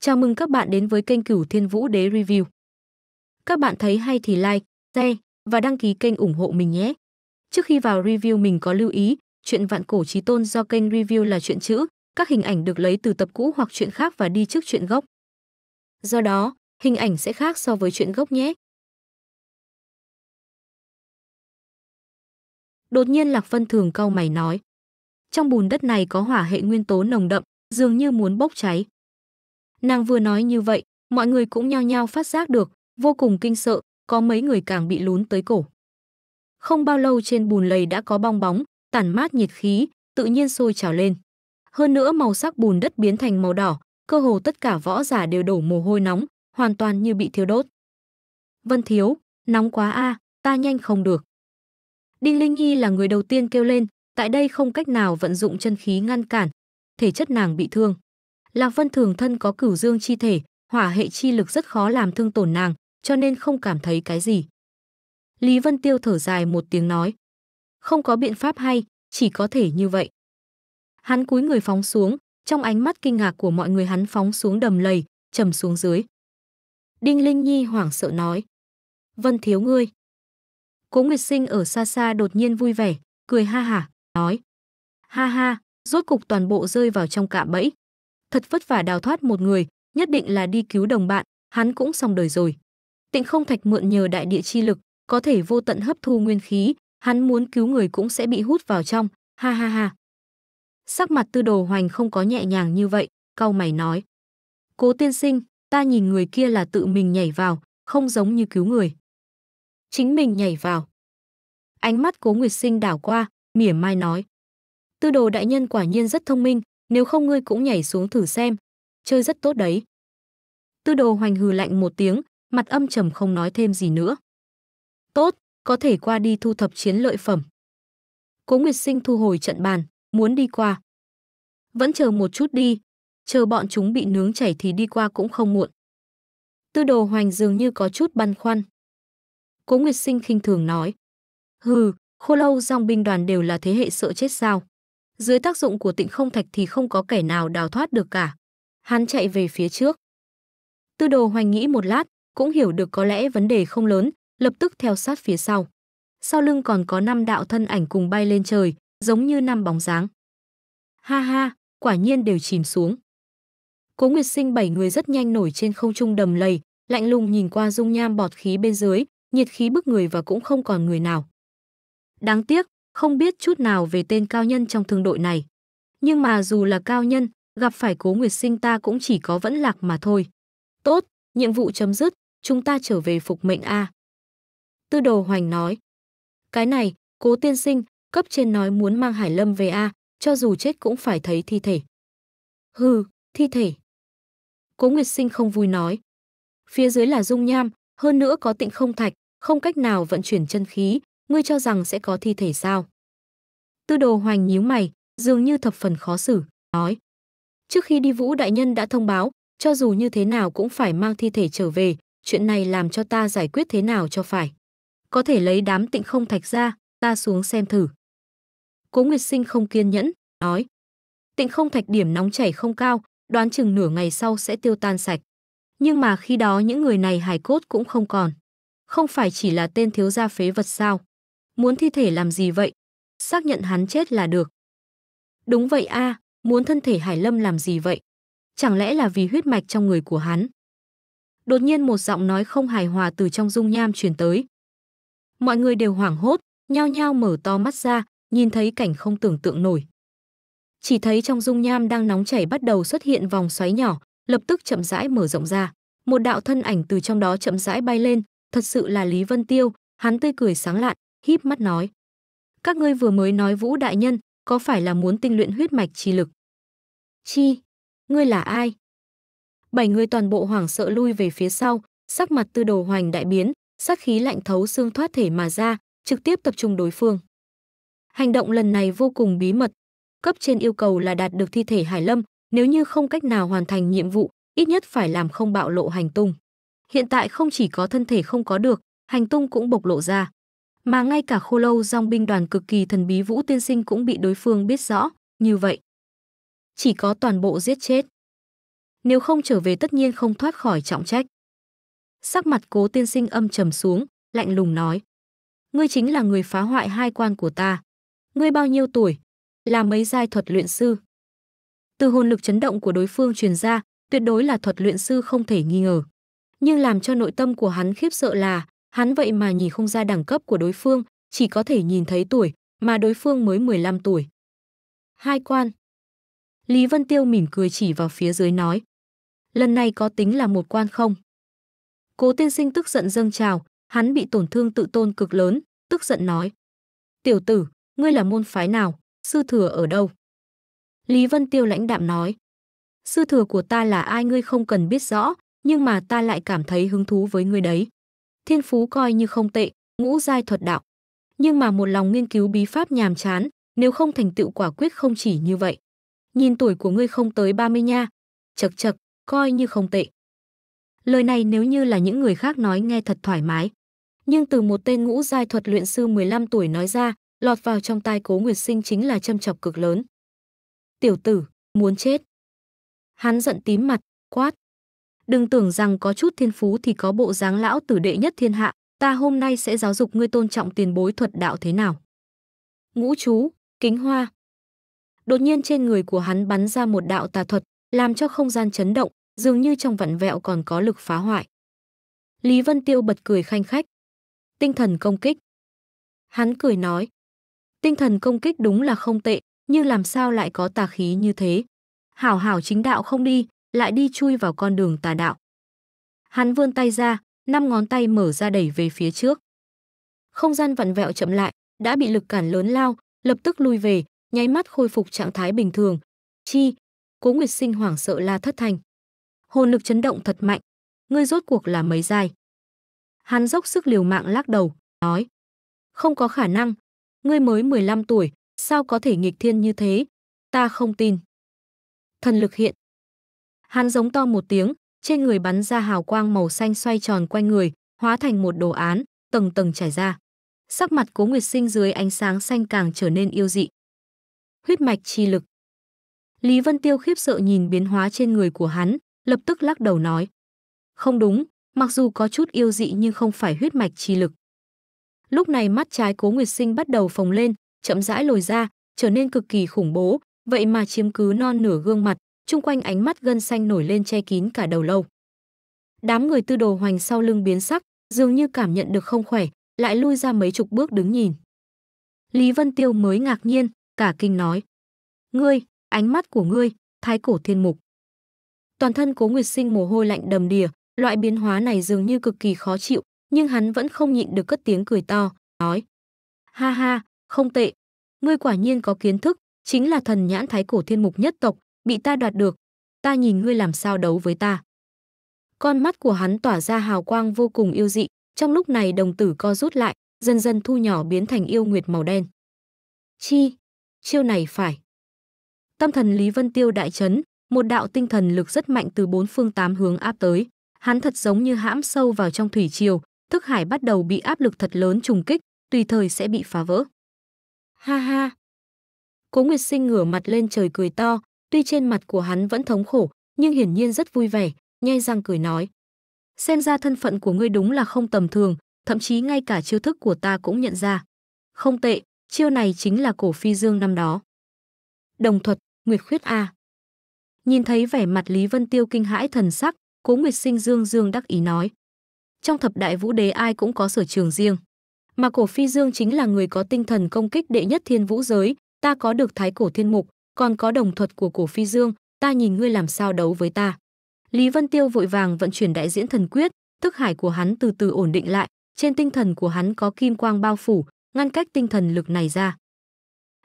Chào mừng các bạn đến với kênh Cửu Thiên Vũ Đế Review. Các bạn thấy hay thì like, share và đăng ký kênh ủng hộ mình nhé. Trước khi vào review mình có lưu ý, chuyện vạn cổ chí tôn do kênh review là chuyện chữ, các hình ảnh được lấy từ tập cũ hoặc chuyện khác và đi trước chuyện gốc. Do đó, hình ảnh sẽ khác so với chuyện gốc nhé. Đột nhiên Lạc Vân Thường cau mày nói. Trong bùn đất này có hỏa hệ nguyên tố nồng đậm, dường như muốn bốc cháy. Nàng vừa nói như vậy, mọi người cũng nhao nhao phát giác được, vô cùng kinh sợ, có mấy người càng bị lún tới cổ. Không bao lâu trên bùn lầy đã có bong bóng, tản mát nhiệt khí, tự nhiên sôi trào lên. Hơn nữa màu sắc bùn đất biến thành màu đỏ, cơ hồ tất cả võ giả đều đổ mồ hôi nóng, hoàn toàn như bị thiêu đốt. Vân Thiếu, nóng quá a, à, ta nhanh không được. Đinh Linh Nhi là người đầu tiên kêu lên, tại đây không cách nào vận dụng chân khí ngăn cản, thể chất nàng bị thương. Lạc Vân Thường thân có cửu dương chi thể, hỏa hệ chi lực rất khó làm thương tổn nàng, cho nên không cảm thấy cái gì. Lý Vân Tiêu thở dài một tiếng nói, không có biện pháp hay, chỉ có thể như vậy. Hắn cúi người phóng xuống, trong ánh mắt kinh ngạc của mọi người hắn phóng xuống đầm lầy, trầm xuống dưới. Đinh Linh Nhi hoảng sợ nói, Vân thiếu ngươi. Cố Nguyệt Sinh ở xa xa đột nhiên vui vẻ, cười ha hả, nói, ha ha, rốt cục toàn bộ rơi vào trong cạm bẫy, thật vất vả đào thoát một người, nhất định là đi cứu đồng bạn, hắn cũng xong đời rồi. Tịnh không thạch mượn nhờ đại địa chi lực, có thể vô tận hấp thu nguyên khí, hắn muốn cứu người cũng sẽ bị hút vào trong, ha ha ha. Sắc mặt tư đồ hoành không có nhẹ nhàng như vậy, cau mày nói. Cố tiên sinh, ta nhìn người kia là tự mình nhảy vào, không giống như cứu người. Chính mình nhảy vào. Ánh mắt cố nguyệt sinh đảo qua, mỉa mai nói. Tư đồ đại nhân quả nhiên rất thông minh, nếu không ngươi cũng nhảy xuống thử xem. Chơi rất tốt đấy. Tư đồ hoành hừ lạnh một tiếng, mặt âm trầm không nói thêm gì nữa. Tốt, có thể qua đi thu thập chiến lợi phẩm. Cố Nguyệt Sinh thu hồi trận bàn, muốn đi qua. Vẫn chờ một chút đi, chờ bọn chúng bị nướng chảy thì đi qua cũng không muộn. Tư đồ hoành dường như có chút băn khoăn. Cố Nguyệt Sinh khinh thường nói. Hừ, khô lâu dòng binh đoàn đều là thế hệ sợ chết sao dưới tác dụng của tịnh không thạch thì không có kẻ nào đào thoát được cả. Hắn chạy về phía trước. Tư đồ hoành nghĩ một lát, cũng hiểu được có lẽ vấn đề không lớn, lập tức theo sát phía sau. Sau lưng còn có năm đạo thân ảnh cùng bay lên trời, giống như năm bóng dáng. Ha ha, quả nhiên đều chìm xuống. Cố Nguyệt Sinh bảy người rất nhanh nổi trên không trung đầm lầy, lạnh lùng nhìn qua dung nham bọt khí bên dưới, nhiệt khí bức người và cũng không còn người nào. Đáng tiếc, không biết chút nào về tên cao nhân trong thương đội này. Nhưng mà dù là cao nhân, gặp phải cố nguyệt sinh ta cũng chỉ có vẫn lạc mà thôi. Tốt, nhiệm vụ chấm dứt, chúng ta trở về phục mệnh A. Tư đồ hoành nói. Cái này, cố tiên sinh, cấp trên nói muốn mang Hải Lâm về A, cho dù chết cũng phải thấy thi thể. Hừ, thi thể. Cố Nguyệt Sinh không vui nói. Phía dưới là dung nham, hơn nữa có tịnh không thạch, không cách nào vận chuyển chân khí, ngươi cho rằng sẽ có thi thể sao? Tư đồ hoành nhíu mày, dường như thập phần khó xử, nói. Trước khi đi vũ đại nhân đã thông báo, cho dù như thế nào cũng phải mang thi thể trở về, chuyện này làm cho ta giải quyết thế nào cho phải. Có thể lấy đám tịnh không thạch ra, ta xuống xem thử. Cố Nguyệt Sinh không kiên nhẫn, nói. Tịnh không thạch điểm nóng chảy không cao, đoán chừng nửa ngày sau sẽ tiêu tan sạch. Nhưng mà khi đó những người này hài cốt cũng không còn. Không phải chỉ là tên thiếu gia phế vật sao muốn thi thể làm gì vậy? Xác nhận hắn chết là được. Đúng vậy a, à, muốn thân thể Hải Lâm làm gì vậy? Chẳng lẽ là vì huyết mạch trong người của hắn? Đột nhiên một giọng nói không hài hòa từ trong dung nham truyền tới. Mọi người đều hoảng hốt, nhao nhao mở to mắt ra, nhìn thấy cảnh không tưởng tượng nổi. Chỉ thấy trong dung nham đang nóng chảy bắt đầu xuất hiện vòng xoáy nhỏ, lập tức chậm rãi mở rộng ra. Một đạo thân ảnh từ trong đó chậm rãi bay lên, thật sự là Lý Vân Tiêu, hắn tươi cười sáng lạn, híp mắt nói: "Các ngươi vừa mới nói Vũ đại nhân, có phải là muốn tinh luyện huyết mạch chi lực?" "Chi? Ngươi là ai?" Bảy người toàn bộ hoảng sợ lui về phía sau, sắc mặt Tư Đồ Hoành đại biến, sắc khí lạnh thấu xương thoát thể mà ra, trực tiếp tập trung đối phương. Hành động lần này vô cùng bí mật, cấp trên yêu cầu là đạt được thi thể Hải Lâm, nếu như không cách nào hoàn thành nhiệm vụ, ít nhất phải làm không bạo lộ hành tung. Hiện tại không chỉ có thân thể không có được, hành tung cũng bộc lộ ra. Mà ngay cả khô lâu dòng binh đoàn cực kỳ thần bí Vũ Tiên Sinh cũng bị đối phương biết rõ, như vậy. Chỉ có toàn bộ giết chết. Nếu không trở về tất nhiên không thoát khỏi trọng trách. Sắc mặt cố tiên sinh âm trầm xuống, lạnh lùng nói. Ngươi chính là người phá hoại hai quan của ta. Ngươi bao nhiêu tuổi? Là mấy giai thuật luyện sư? Từ hồn lực chấn động của đối phương truyền ra, tuyệt đối là thuật luyện sư không thể nghi ngờ. Nhưng làm cho nội tâm của hắn khiếp sợ là Hắn vậy mà nhìn không ra đẳng cấp của đối phương, chỉ có thể nhìn thấy tuổi, mà đối phương mới 15 tuổi. Hai quan. Lý Vân Tiêu mỉm cười chỉ vào phía dưới nói. Lần này có tính là một quan không? Cố tiên sinh tức giận dâng trào, hắn bị tổn thương tự tôn cực lớn, tức giận nói. Tiểu tử, ngươi là môn phái nào, sư thừa ở đâu? Lý Vân Tiêu lãnh đạm nói. Sư thừa của ta là ai ngươi không cần biết rõ, nhưng mà ta lại cảm thấy hứng thú với ngươi đấy thiên phú coi như không tệ, ngũ giai thuật đạo. Nhưng mà một lòng nghiên cứu bí pháp nhàm chán, nếu không thành tựu quả quyết không chỉ như vậy. Nhìn tuổi của ngươi không tới 30 nha. Chậc chậc, coi như không tệ. Lời này nếu như là những người khác nói nghe thật thoải mái. Nhưng từ một tên ngũ giai thuật luyện sư 15 tuổi nói ra, lọt vào trong tai cố nguyệt sinh chính là châm chọc cực lớn. Tiểu tử, muốn chết. Hắn giận tím mặt, quát, đừng tưởng rằng có chút thiên phú thì có bộ dáng lão tử đệ nhất thiên hạ, ta hôm nay sẽ giáo dục ngươi tôn trọng tiền bối thuật đạo thế nào. Ngũ chú, kính hoa. Đột nhiên trên người của hắn bắn ra một đạo tà thuật, làm cho không gian chấn động, dường như trong vặn vẹo còn có lực phá hoại. Lý Vân Tiêu bật cười khanh khách. Tinh thần công kích. Hắn cười nói. Tinh thần công kích đúng là không tệ, nhưng làm sao lại có tà khí như thế? Hảo hảo chính đạo không đi, lại đi chui vào con đường tà đạo. Hắn vươn tay ra, năm ngón tay mở ra đẩy về phía trước. Không gian vặn vẹo chậm lại, đã bị lực cản lớn lao, lập tức lui về, nháy mắt khôi phục trạng thái bình thường. Chi, Cố Nguyệt Sinh hoảng sợ la thất thành. Hồn lực chấn động thật mạnh, ngươi rốt cuộc là mấy giai? Hắn dốc sức liều mạng lắc đầu, nói: "Không có khả năng, ngươi mới 15 tuổi, sao có thể nghịch thiên như thế? Ta không tin." Thần lực hiện, Hắn giống to một tiếng, trên người bắn ra hào quang màu xanh xoay tròn quanh người, hóa thành một đồ án, tầng tầng trải ra. Sắc mặt Cố Nguyệt Sinh dưới ánh sáng xanh càng trở nên yêu dị. Huyết mạch chi lực. Lý Vân Tiêu khiếp sợ nhìn biến hóa trên người của hắn, lập tức lắc đầu nói: "Không đúng, mặc dù có chút yêu dị nhưng không phải huyết mạch chi lực." Lúc này mắt trái Cố Nguyệt Sinh bắt đầu phồng lên, chậm rãi lồi ra, trở nên cực kỳ khủng bố, vậy mà chiếm cứ non nửa gương mặt, chung quanh ánh mắt gân xanh nổi lên che kín cả đầu lâu. Đám người tư đồ hoành sau lưng biến sắc, dường như cảm nhận được không khỏe, lại lui ra mấy chục bước đứng nhìn. Lý Vân Tiêu mới ngạc nhiên, cả kinh nói. Ngươi, ánh mắt của ngươi, thái cổ thiên mục. Toàn thân cố nguyệt sinh mồ hôi lạnh đầm đìa, loại biến hóa này dường như cực kỳ khó chịu, nhưng hắn vẫn không nhịn được cất tiếng cười to, nói. Ha ha, không tệ, ngươi quả nhiên có kiến thức, chính là thần nhãn thái cổ thiên mục nhất tộc, bị ta đoạt được, ta nhìn ngươi làm sao đấu với ta. Con mắt của hắn tỏa ra hào quang vô cùng yêu dị, trong lúc này đồng tử co rút lại, dần dần thu nhỏ biến thành yêu nguyệt màu đen. Chi, chiêu này phải. Tâm thần Lý Vân Tiêu đại chấn, một đạo tinh thần lực rất mạnh từ bốn phương tám hướng áp tới. Hắn thật giống như hãm sâu vào trong thủy triều, thức hải bắt đầu bị áp lực thật lớn trùng kích, tùy thời sẽ bị phá vỡ. Ha ha! Cố Nguyệt Sinh ngửa mặt lên trời cười to, Tuy trên mặt của hắn vẫn thống khổ, nhưng hiển nhiên rất vui vẻ, nhai răng cười nói. Xem ra thân phận của ngươi đúng là không tầm thường, thậm chí ngay cả chiêu thức của ta cũng nhận ra. Không tệ, chiêu này chính là cổ phi dương năm đó. Đồng thuật, Nguyệt khuyết A. Nhìn thấy vẻ mặt Lý Vân Tiêu kinh hãi thần sắc, cố Nguyệt sinh dương dương đắc ý nói. Trong thập đại vũ đế ai cũng có sở trường riêng. Mà cổ phi dương chính là người có tinh thần công kích đệ nhất thiên vũ giới, ta có được thái cổ thiên mục, còn có đồng thuật của cổ phi dương, ta nhìn ngươi làm sao đấu với ta. Lý Vân Tiêu vội vàng vận chuyển đại diễn thần quyết, tức hải của hắn từ từ ổn định lại, trên tinh thần của hắn có kim quang bao phủ, ngăn cách tinh thần lực này ra.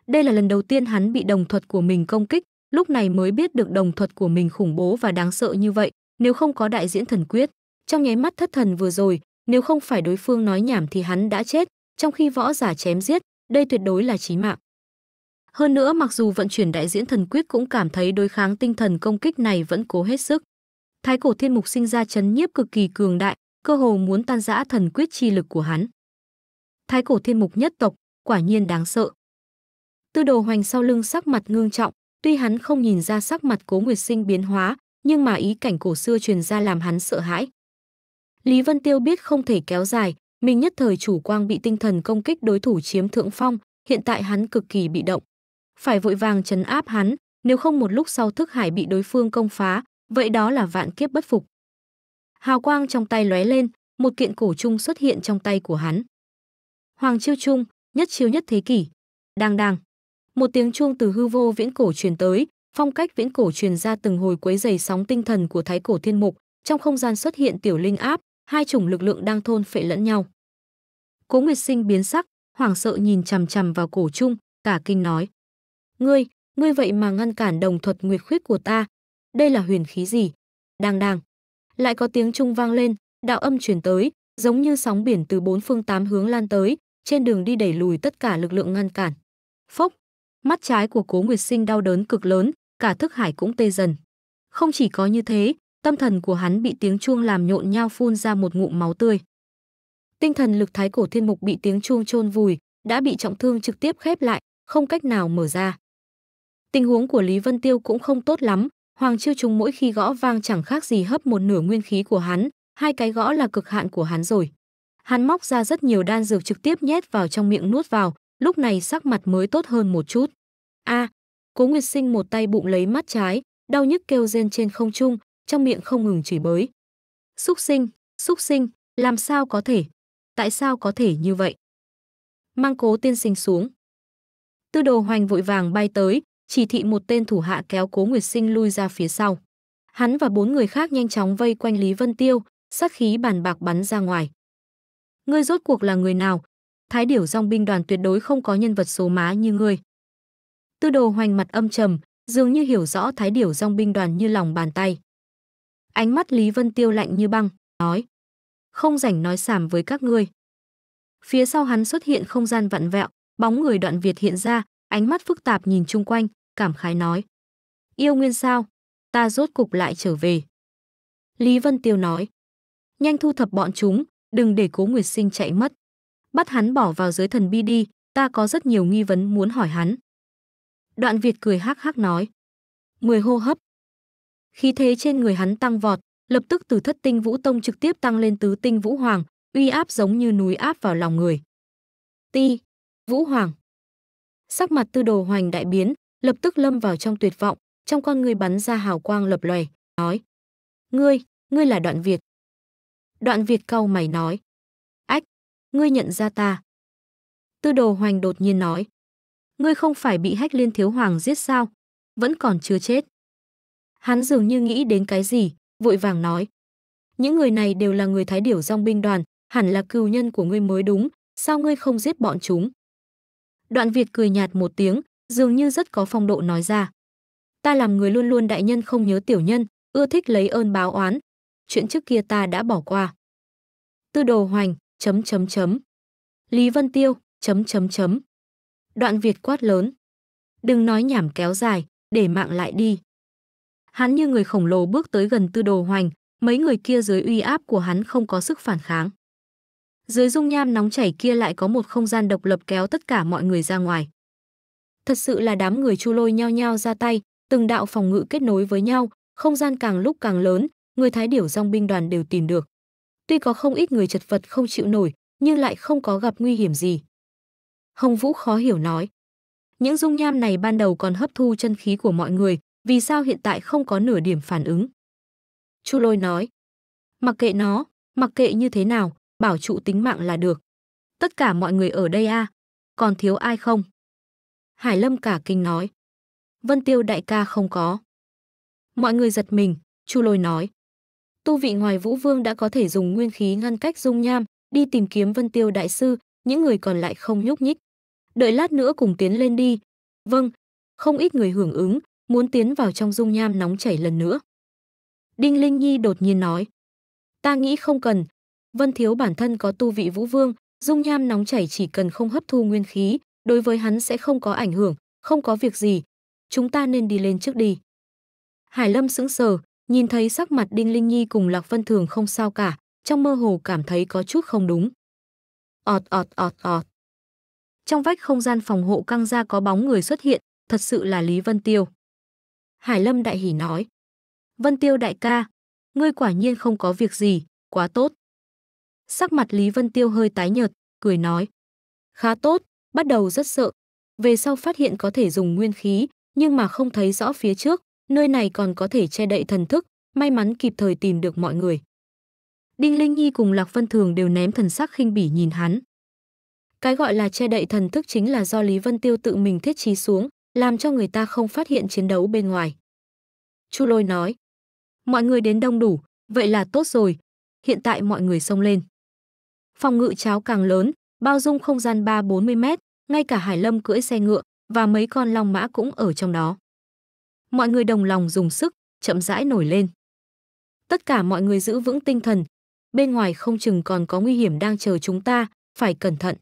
Đây là lần đầu tiên hắn bị đồng thuật của mình công kích, lúc này mới biết được đồng thuật của mình khủng bố và đáng sợ như vậy, nếu không có đại diễn thần quyết. Trong nháy mắt thất thần vừa rồi, nếu không phải đối phương nói nhảm thì hắn đã chết, trong khi võ giả chém giết, đây tuyệt đối là chí mạng. Hơn nữa mặc dù vận chuyển đại diễn thần quyết cũng cảm thấy đối kháng tinh thần công kích này vẫn cố hết sức. Thái cổ thiên mục sinh ra chấn nhiếp cực kỳ cường đại, cơ hồ muốn tan rã thần quyết chi lực của hắn. Thái cổ thiên mục nhất tộc, quả nhiên đáng sợ. Tư đồ hoành sau lưng sắc mặt ngương trọng, tuy hắn không nhìn ra sắc mặt cố nguyệt sinh biến hóa, nhưng mà ý cảnh cổ xưa truyền ra làm hắn sợ hãi. Lý Vân Tiêu biết không thể kéo dài, mình nhất thời chủ quang bị tinh thần công kích đối thủ chiếm thượng phong, hiện tại hắn cực kỳ bị động phải vội vàng trấn áp hắn, nếu không một lúc sau thức hải bị đối phương công phá, vậy đó là vạn kiếp bất phục. Hào quang trong tay lóe lên, một kiện cổ trung xuất hiện trong tay của hắn. Hoàng chiêu trung, nhất chiêu nhất thế kỷ. Đang đang. Một tiếng chuông từ hư vô viễn cổ truyền tới, phong cách viễn cổ truyền ra từng hồi quấy dày sóng tinh thần của thái cổ thiên mục, trong không gian xuất hiện tiểu linh áp, hai chủng lực lượng đang thôn phệ lẫn nhau. Cố Nguyệt Sinh biến sắc, hoảng sợ nhìn chằm chằm vào cổ trung, cả kinh nói: Ngươi, ngươi vậy mà ngăn cản đồng thuật nguyệt khuyết của ta. Đây là huyền khí gì? Đang đang. Lại có tiếng trung vang lên, đạo âm truyền tới, giống như sóng biển từ bốn phương tám hướng lan tới, trên đường đi đẩy lùi tất cả lực lượng ngăn cản. Phốc, mắt trái của Cố Nguyệt Sinh đau đớn cực lớn, cả thức hải cũng tê dần. Không chỉ có như thế, tâm thần của hắn bị tiếng chuông làm nhộn nhao phun ra một ngụm máu tươi. Tinh thần lực thái cổ thiên mục bị tiếng chuông chôn vùi, đã bị trọng thương trực tiếp khép lại, không cách nào mở ra. Tình huống của Lý Vân Tiêu cũng không tốt lắm, Hoàng Chiêu Trùng mỗi khi gõ vang chẳng khác gì hấp một nửa nguyên khí của hắn, hai cái gõ là cực hạn của hắn rồi. Hắn móc ra rất nhiều đan dược trực tiếp nhét vào trong miệng nuốt vào, lúc này sắc mặt mới tốt hơn một chút. A, à, Cố Nguyệt Sinh một tay bụng lấy mắt trái, đau nhức kêu rên trên không trung, trong miệng không ngừng chửi bới. Súc sinh, súc sinh, làm sao có thể? Tại sao có thể như vậy? Mang cố tiên sinh xuống. Tư đồ hoành vội vàng bay tới, chỉ thị một tên thủ hạ kéo Cố Nguyệt Sinh lui ra phía sau. Hắn và bốn người khác nhanh chóng vây quanh Lý Vân Tiêu, sát khí bàn bạc bắn ra ngoài. Ngươi rốt cuộc là người nào? Thái điểu dòng binh đoàn tuyệt đối không có nhân vật số má như ngươi. Tư đồ hoành mặt âm trầm, dường như hiểu rõ thái điểu dòng binh đoàn như lòng bàn tay. Ánh mắt Lý Vân Tiêu lạnh như băng, nói. Không rảnh nói sảm với các ngươi. Phía sau hắn xuất hiện không gian vặn vẹo, bóng người đoạn Việt hiện ra, ánh mắt phức tạp nhìn chung quanh, cảm khái nói. Yêu nguyên sao, ta rốt cục lại trở về. Lý Vân Tiêu nói, nhanh thu thập bọn chúng, đừng để cố Nguyệt Sinh chạy mất. Bắt hắn bỏ vào giới thần bi đi, ta có rất nhiều nghi vấn muốn hỏi hắn. Đoạn Việt cười hắc hắc nói, mười hô hấp. Khí thế trên người hắn tăng vọt, lập tức từ thất tinh vũ tông trực tiếp tăng lên tứ tinh vũ hoàng, uy áp giống như núi áp vào lòng người. Ti, vũ hoàng. Sắc mặt tư đồ hoành đại biến, lập tức lâm vào trong tuyệt vọng, trong con người bắn ra hào quang lập lòe, nói: "Ngươi, ngươi là Đoạn Việt." Đoạn Việt cau mày nói: "Ách, ngươi nhận ra ta?" Tư Đồ Hoành đột nhiên nói: "Ngươi không phải bị Hách Liên thiếu hoàng giết sao? Vẫn còn chưa chết." Hắn dường như nghĩ đến cái gì, vội vàng nói: "Những người này đều là người Thái Điểu Dòng binh đoàn, hẳn là cừu nhân của ngươi mới đúng, sao ngươi không giết bọn chúng?" Đoạn Việt cười nhạt một tiếng, dường như rất có phong độ nói ra. Ta làm người luôn luôn đại nhân không nhớ tiểu nhân, ưa thích lấy ơn báo oán. Chuyện trước kia ta đã bỏ qua. Tư đồ hoành, chấm chấm chấm. Lý Vân Tiêu, chấm chấm chấm. Đoạn Việt quát lớn. Đừng nói nhảm kéo dài, để mạng lại đi. Hắn như người khổng lồ bước tới gần tư đồ hoành, mấy người kia dưới uy áp của hắn không có sức phản kháng. Dưới dung nham nóng chảy kia lại có một không gian độc lập kéo tất cả mọi người ra ngoài. Thật sự là đám người chu lôi nhao nhao ra tay, từng đạo phòng ngự kết nối với nhau, không gian càng lúc càng lớn, người thái điểu dòng binh đoàn đều tìm được. Tuy có không ít người chật vật không chịu nổi, nhưng lại không có gặp nguy hiểm gì. Hồng Vũ khó hiểu nói. Những dung nham này ban đầu còn hấp thu chân khí của mọi người, vì sao hiện tại không có nửa điểm phản ứng? Chu Lôi nói. Mặc kệ nó, mặc kệ như thế nào, bảo trụ tính mạng là được. Tất cả mọi người ở đây a à? còn thiếu ai không? Hải Lâm cả kinh nói. Vân Tiêu đại ca không có. Mọi người giật mình, Chu Lôi nói. Tu vị ngoài Vũ Vương đã có thể dùng nguyên khí ngăn cách dung nham, đi tìm kiếm Vân Tiêu đại sư, những người còn lại không nhúc nhích. Đợi lát nữa cùng tiến lên đi. Vâng, không ít người hưởng ứng, muốn tiến vào trong dung nham nóng chảy lần nữa. Đinh Linh Nhi đột nhiên nói. Ta nghĩ không cần, Vân Thiếu bản thân có tu vị Vũ Vương, dung nham nóng chảy chỉ cần không hấp thu nguyên khí, đối với hắn sẽ không có ảnh hưởng, không có việc gì. Chúng ta nên đi lên trước đi. Hải Lâm sững sờ, nhìn thấy sắc mặt Đinh Linh Nhi cùng Lạc Vân Thường không sao cả, trong mơ hồ cảm thấy có chút không đúng. Ọt ọt ọt ọt. Trong vách không gian phòng hộ căng ra có bóng người xuất hiện, thật sự là Lý Vân Tiêu. Hải Lâm đại hỉ nói. Vân Tiêu đại ca, ngươi quả nhiên không có việc gì, quá tốt. Sắc mặt Lý Vân Tiêu hơi tái nhợt, cười nói. Khá tốt, bắt đầu rất sợ. Về sau phát hiện có thể dùng nguyên khí, nhưng mà không thấy rõ phía trước, nơi này còn có thể che đậy thần thức, may mắn kịp thời tìm được mọi người. Đinh Linh Nhi cùng Lạc Vân Thường đều ném thần sắc khinh bỉ nhìn hắn. Cái gọi là che đậy thần thức chính là do Lý Vân Tiêu tự mình thiết trí xuống, làm cho người ta không phát hiện chiến đấu bên ngoài. Chu Lôi nói, mọi người đến đông đủ, vậy là tốt rồi, hiện tại mọi người xông lên. Phòng ngự cháo càng lớn, bao dung không gian 3-40 mét, ngay cả Hải Lâm cưỡi xe ngựa và mấy con long mã cũng ở trong đó. Mọi người đồng lòng dùng sức, chậm rãi nổi lên. Tất cả mọi người giữ vững tinh thần, bên ngoài không chừng còn có nguy hiểm đang chờ chúng ta, phải cẩn thận.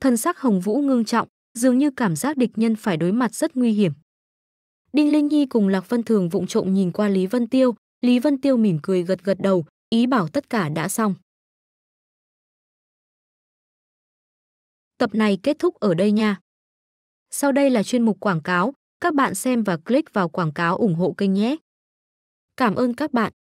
Thân sắc Hồng Vũ ngưng trọng, dường như cảm giác địch nhân phải đối mặt rất nguy hiểm. Đinh Linh Nhi cùng Lạc Vân Thường vụng trộm nhìn qua Lý Vân Tiêu, Lý Vân Tiêu mỉm cười gật gật đầu, ý bảo tất cả đã xong. Tập này kết thúc ở đây nha. Sau đây là chuyên mục quảng cáo, các bạn xem và click vào quảng cáo ủng hộ kênh nhé. Cảm ơn các bạn.